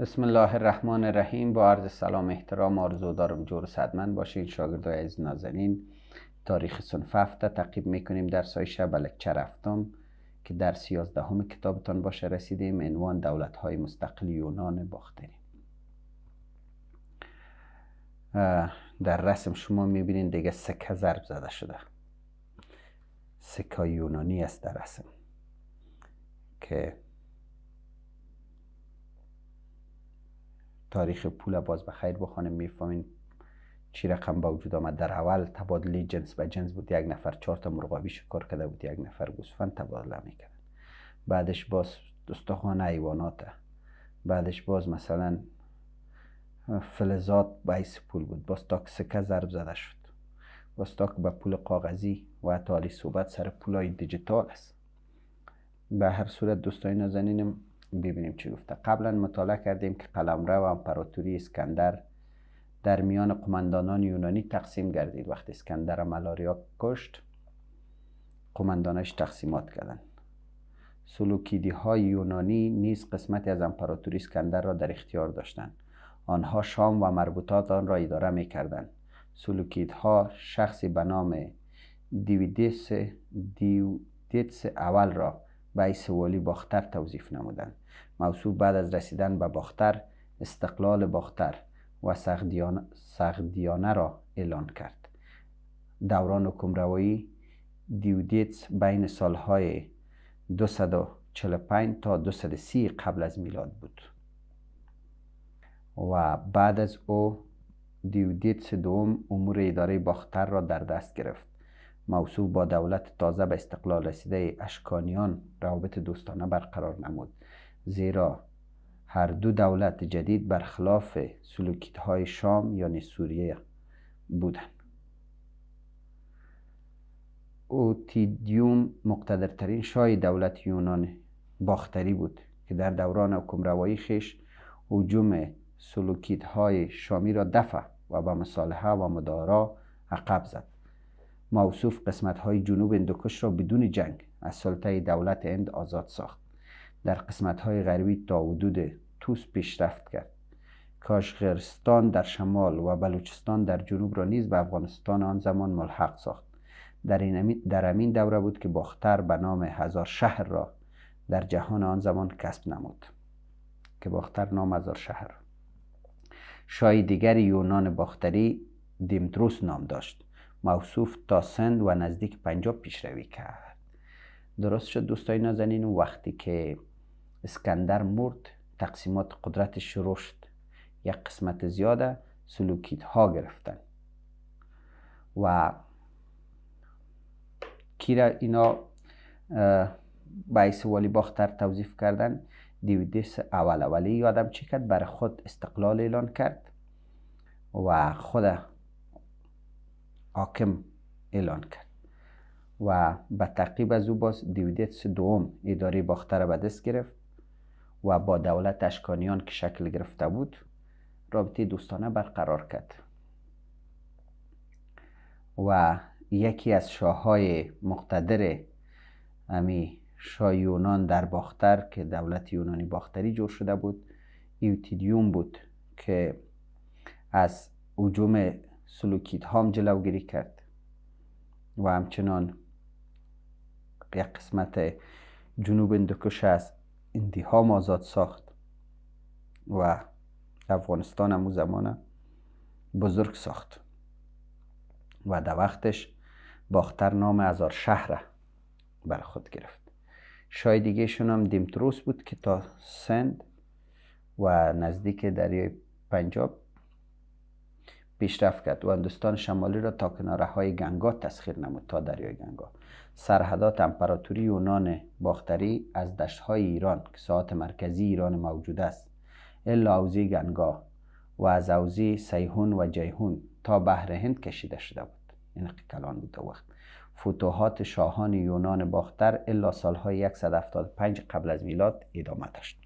بسم الله الرحمن الرحیم با عرض سلام احترام آرزو دارم جور صدمن شاگرد شاگردای از نازنین تاریخ صنف هفته تقیب میکنیم در های شب لکچر هفتم که در همه کتابتان باشه رسیدیم عنوان دولت های مستقل یونان باختری در رسم شما میبینین دیگه سکه ضرب زده شده سکه یونانی است در رسم که تاریخ پول باز به خیر بخوانیم میفهمین چی رقم به وجود آمد در اول تبادله جنس به جنس بود یک نفر چهار تا مرغابی شکار کرده بود یک نفر گوسفند تبادله میکرد بعدش باز استخوان حیوانات بعدش باز مثلا فلزات بایس پول بود باز تاک سکه ضرب زده شد باز تاک به پول کاغذی و حتی صحبت سر پولای دیجیتال است به هر صورت دوستای نازنینم ببینیم چی گفته قبلا مطالعه کردیم که قلمرو و امپراتوری اسکندر در میان قماندانان یونانی تقسیم گردید وقتی اسکندر ملاریا کشت قماندانش تقسیمات کردند سلوکیدی های یونانی نیز قسمتی از امپراتوری اسکندر را در اختیار داشتند آنها شام و مربوطات آن را اداره می کردند ها شخصی به نام دیویدیس اول را به سوالی باختر توضیف نمودند موسو بعد از رسیدن به باختر استقلال باختر و سغدیانه را اعلان کرد دوران حکمروایی دیودیتس بین سالهای 245 تا 230 قبل از میلاد بود و بعد از او دیودیتس دوم امور اداره باختر را در دست گرفت موصوب با دولت تازه به استقلال رسیده اشکانیان روابط دوستانه برقرار نمود زیرا هر دو دولت جدید برخلاف سلوکیت های شام یعنی سوریه بودند اوتیدیوم مقتدرترین شاه دولت یونان باختری بود که در دوران حکمروایی خیش حجوم سلوکیت های شامی را دفع و با مصالحه و مدارا عقب زد موصوف قسمت های جنوب اندوکش را بدون جنگ از سلطه دولت هند آزاد ساخت در های غربی تا حدود توس پیشرفت کرد کاشغرستان در شمال و بلوچستان در جنوب را نیز به افغانستان آن زمان ملحق ساخت در این در امین دوره بود که باختر به نام هزار شهر را در جهان آن زمان کسب نمود که باختر نام هزار شهر شای دیگر یونان باختری دیمتروس نام داشت موصوف تا سند و نزدیک پنجاب پیشروی کرد درست شد دوستای نازنین وقتی که اسکندر مرد تقسیمات قدرت شروع شد یک قسمت زیاده سلوکیت ها گرفتن و را اینا باعث والی باختر توضیف کردن دیویدیس اول اولی یادم چی کرد برای خود استقلال اعلان کرد و خود حاکم اعلان کرد و به تعقیب از او باز دیویدیس دوم اداره باختر به دست گرفت و با دولت اشکانیان که شکل گرفته بود رابطه دوستانه برقرار کرد و یکی از شاههای مقتدر امی شاه یونان در باختر که دولت یونانی باختری جور شده بود ایوتیدیوم بود که از حجوم سلوکیت هم جلوگیری کرد و همچنان یک قسمت جنوب اندوکش از اندیهام آزاد ساخت و افغانستان هم زمان بزرگ ساخت و در وقتش باختر نام ازار شهر بر خود گرفت شای دیگه هم دیمتروس بود که تا سند و نزدیک دریای پنجاب پیشرفت کرد و هندوستان شمالی را تا کناره های گنگا تسخیر نمود تا دریای گنگا سرحدات امپراتوری یونان باختری از های ایران که ساعت مرکزی ایران موجود است الا اوزی گنگا و از اوزی سیهون و جیهون تا بحر هند کشیده شده بود این کلان بود وقت فتوحات شاهان یونان باختر الا سالهای 175 قبل از میلاد ادامه داشت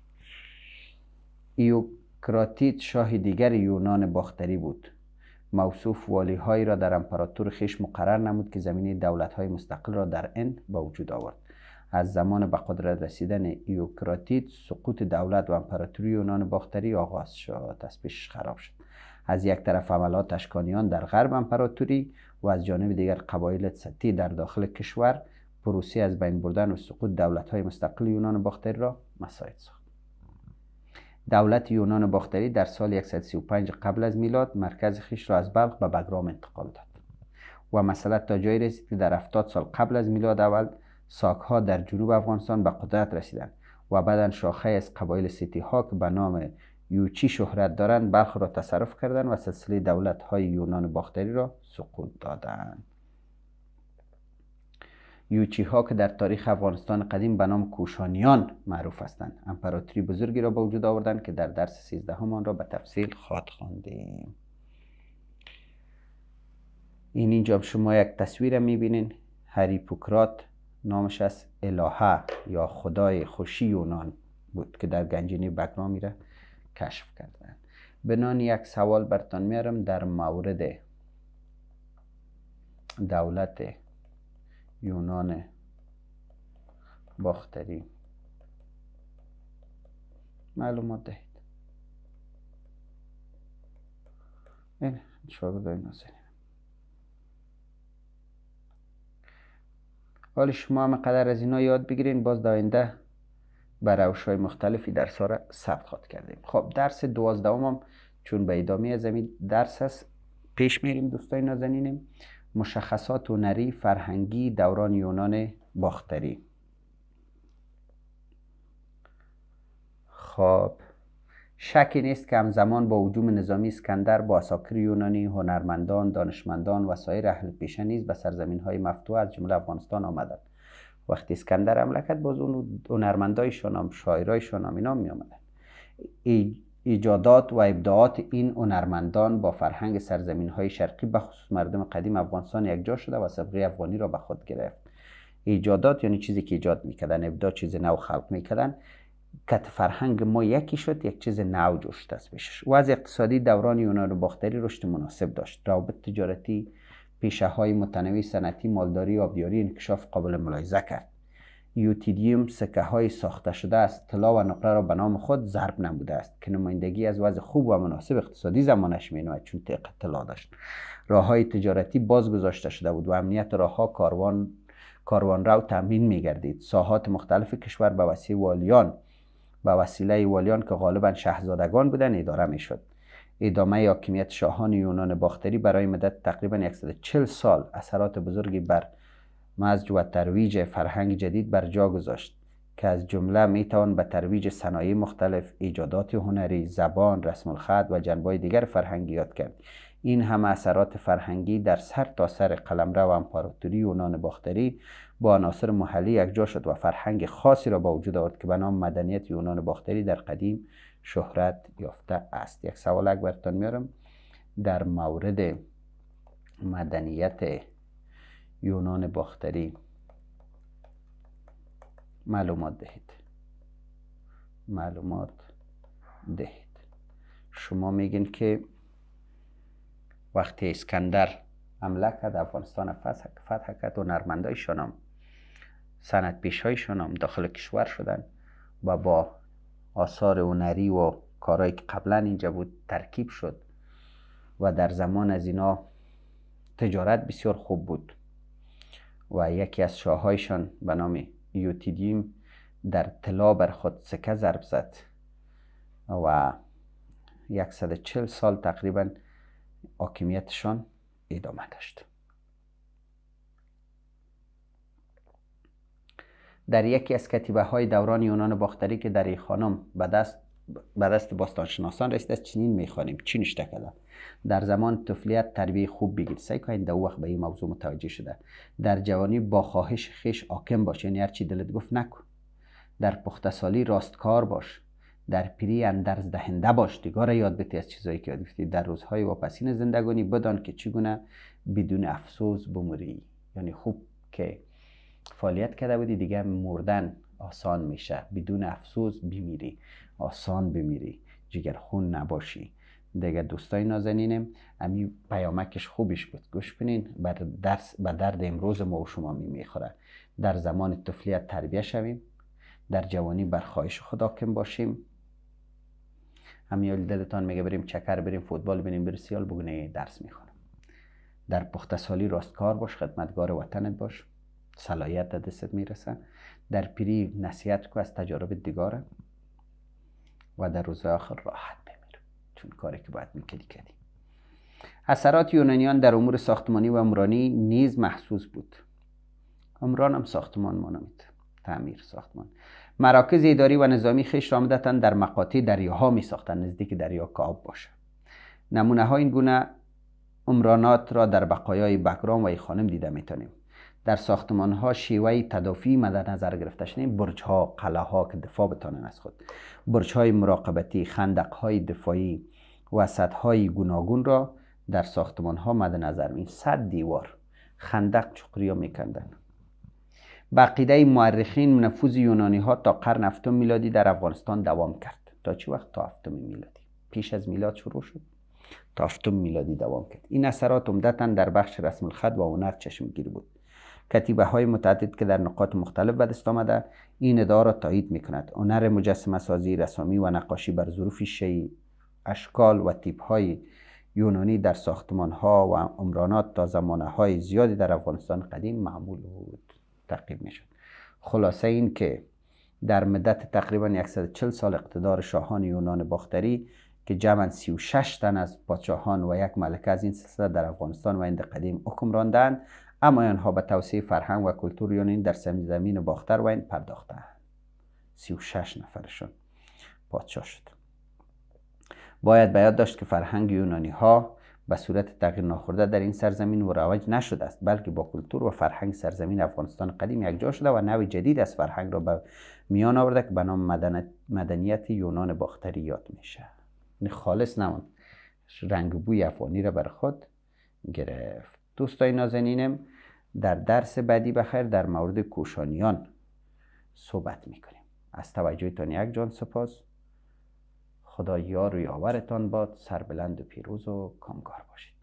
ایوکراتیت شاه دیگر یونان باختری بود موصوف والی هایی را در امپراتور خیش مقرر نمود که زمین دولت های مستقل را در این با وجود آورد از زمان به قدرت رسیدن ایوکراتید، سقوط دولت و امپراتوری یونان باختری آغاز شد از پیش خراب شد از یک طرف عملات اشکانیان در غرب امپراتوری و از جانب دیگر قبایل سطحی در داخل کشور پروسی از بین بردن و سقوط دولت های مستقل یونان باختری را مساید ساخت دولت یونان باختری در سال 135 قبل از میلاد مرکز خیش را از بلخ به بگرام انتقال داد و مسئله تا جایی رسید که در 70 سال قبل از میلاد اول ها در جنوب افغانستان به قدرت رسیدند و بعدا شاخه از قبایل سیتی ها که به نام یوچی شهرت دارند بلخ را تصرف کردند و سلسله دولت های یونان باختری را سقوط دادند یوچی ها که در تاریخ افغانستان قدیم به نام کوشانیان معروف هستند امپراتوری بزرگی را به وجود آوردند که در درس 13 همان را به تفصیل خواهد خواندیم این اینجا شما یک تصویر میبینین هریپوکرات نامش از الهه یا خدای خوشی یونان بود که در گنجینه بکنا میره کشف کردن به یک سوال برتان میارم در مورد دولت یونان باختری معلومات دهید این شما داریم حال شما هم قدر از اینا یاد بگیرین باز داینده بر روش های مختلفی درس ها را ثبت خواد کردیم خب درس دوازده هم چون به ادامه از درس است پیش میریم دوستای نازنینیم مشخصات هنری فرهنگی دوران یونان باختری خب شکی نیست که همزمان با حجوم نظامی اسکندر با اساکر یونانی هنرمندان دانشمندان و سایر اهل پیشه نیز به سرزمین های مفتوح از جمله افغانستان آمدند وقتی اسکندر حمله کرد باز اون هنرمندایشان هم شاعرایشان هم اینا می آمدن ایجادات و ابداعات این هنرمندان با فرهنگ سرزمین های شرقی به خصوص مردم قدیم افغانستان یکجا شده و سبقه افغانی را به خود گرفت ایجادات یعنی چیزی که ایجاد میکردن ابداع چیز نو خلق میکردن کت فرهنگ ما یکی شد یک چیز نو جوش دست و از اقتصادی دوران یونان باختری رشد مناسب داشت روابط تجارتی پیشه های متنوع صنعتی مالداری آبیاری انکشاف قابل ملاحظه کرد یوتیدیوم سکه های ساخته شده است. طلا و نقره را به نام خود ضرب نموده است که نمایندگی از وضع خوب و مناسب اقتصادی زمانش نماید چون تق طلا داشت راه های تجارتی باز گذاشته شده بود و امنیت راه ها کاروان کاروان را تامین می گردید ساحات مختلف کشور به وسیله والیان به وسیله والیان که غالبا شهزادگان بودن اداره می شد ادامه حاکمیت شاهان یونان باختری برای مدت تقریبا 140 سال اثرات بزرگی بر مزج و ترویج فرهنگ جدید بر جا گذاشت که از جمله می توان به ترویج صنایع مختلف ایجادات هنری زبان رسم الخط و جنبای دیگر فرهنگی یاد کرد این همه اثرات فرهنگی در سر تا سر قلمرو و امپراتوری یونان باختری با عناصر محلی یکجا شد و فرهنگ خاصی را با وجود آورد که به نام مدنیت یونان باختری در قدیم شهرت یافته است یک سوال براتان میارم در مورد مدنیت یونان باختری معلومات دهید معلومات دهید شما میگین که وقتی اسکندر حمله کرد افغانستان فتح کرد هنرمندای شانم سنت پیش های داخل کشور شدن و با آثار هنری و کارهایی که قبلا اینجا بود ترکیب شد و در زمان از اینا تجارت بسیار خوب بود و یکی از شاههایشان به نام یوتیدیم در طلا بر خود سکه ضرب زد و 140 سال تقریبا حاکمیتشان ادامه داشت در یکی از کتیبه های دوران یونان باختری که در ای خانم به دست به دست باستانشناسان رسید چنین میخوانیم نشته کده در زمان طفلیت تربیه خوب بگیر سعی کنید در وقت به این موضوع متوجه شده در جوانی با خواهش خیش حاکم باش یعنی هر چی دلت گفت نکن در پخته سالی راستکار باش در پیری اندرز دهنده باش دیگار یاد بتی از چیزایی که یاد در روزهای واپسین زندگانی بدان که چگونه بدون افسوس بمری یعنی خوب که فعالیت کرده بودی دیگه مردن آسان میشه بدون افسوس بمیری آسان بمیری خون نباشی دگه دوستای نازنینم امی پیامکش خوبیش بود گوش کنین بر, درس بر درد امروز ما و شما می میخوره در زمان طفلیت تربیه شویم در جوانی بر خواهش خدا کم باشیم همیال دلتان میگه بریم چکر بریم فوتبال بریم برسیال بگونه درس میخورم در پخت سالی راستکار باش خدمتگار وطنت باش صلاحیت دستت میرسه در پیری نصیحت کو از تجارب دیگاره و در روز آخر راحت بمیره چون کاری که باید میکردی کردی اثرات یونانیان در امور ساختمانی و عمرانی نیز محسوس بود عمران هم ساختمان مانند تعمیر ساختمان مراکز اداری و نظامی خیش را در مقاطع دریاها می ساختن نزدیک دریا که باشه نمونه ها این گونه عمرانات را در بقایای بکرام و ای خانم دیده میتونیم در ساختمان ها شیوه تدافی مد نظر گرفته شده برج ها قلعه ها که دفاع بتانن از خود برج های مراقبتی خندق های دفاعی وسط های گوناگون را در ساختمان ها مد نظر می صد دیوار خندق چقری ها میکندن بقیده مورخین نفوذ یونانی ها تا قرن هفتم میلادی در افغانستان دوام کرد تا چه وقت تا هفتم میلادی پیش از میلاد شروع شد تا هفتم میلادی دوام کرد این اثرات عمدتا در بخش رسم الخط و هنر چشمگیر بود کتیبه های متعدد که در نقاط مختلف به دست آمده این ادعا را تایید می کند هنر مجسمه سازی رسامی و نقاشی بر ظروف شی اشکال و تیپ های یونانی در ساختمان ها و عمرانات تا زمانه های زیادی در افغانستان قدیم معمول بود تقریب می شد خلاصه این که در مدت تقریبا 140 سال اقتدار شاهان یونان باختری که جمعا 36 تن از پادشاهان و یک ملکه از این سلسله در افغانستان و هند قدیم حکم راندند اما آنها به توسعه فرهنگ و کلتور یونین در سرزمین باختر و این پرداخته سی و نفرشون پادشاه شد باید باید داشت که فرهنگ یونانی ها به صورت تغییر ناخورده در این سرزمین و رواج نشده است بلکه با کلتور و فرهنگ سرزمین افغانستان قدیم یکجا شده و نوی جدید از فرهنگ را به میان آورده که به نام مدنیت یونان باختری یاد میشه خالص نماند رنگ بوی را بر خود گرفت دوستای نازنینم در درس بعدی بخیر در مورد کوشانیان صحبت میکنیم از توجهتان یک جان سپاس خدا یار و یاورتان باد سربلند و پیروز و کامگار باشید